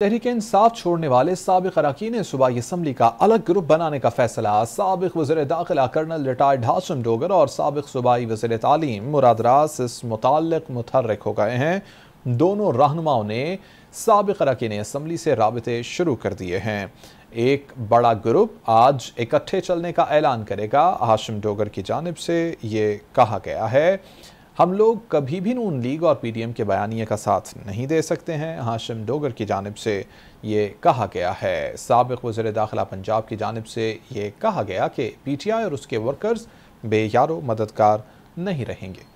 तहरीक इंसाफ छोड़ने वाले सबक अरकान सूबाई इसम्बली का अलग ग्रुप बनाने का फैसला सबक वजर दाखिला कर्नल रिटायर्ड हाशम डोगर और सबक सूबाई वजर तालीम मुरादराज इस मुतल मुतरक हो गए हैं दोनों रहनुमाओं ने सबक अरकान इसम्बली से रबते शुरू कर दिए हैं एक बड़ा ग्रुप आज इकट्ठे चलने का ऐलान करेगा हाशम डोगर की जानब से ये कहा गया है हम लोग कभी भी नून लीग और पीडीएम के बयानी का साथ नहीं दे सकते हैं हाशिम डोगर की जानब से ये कहा गया है सबक वजर दाखिला पंजाब की जानब से ये कहा गया कि पी टी आई और उसके वर्कर्स बेयारो मददगार नहीं रहेंगे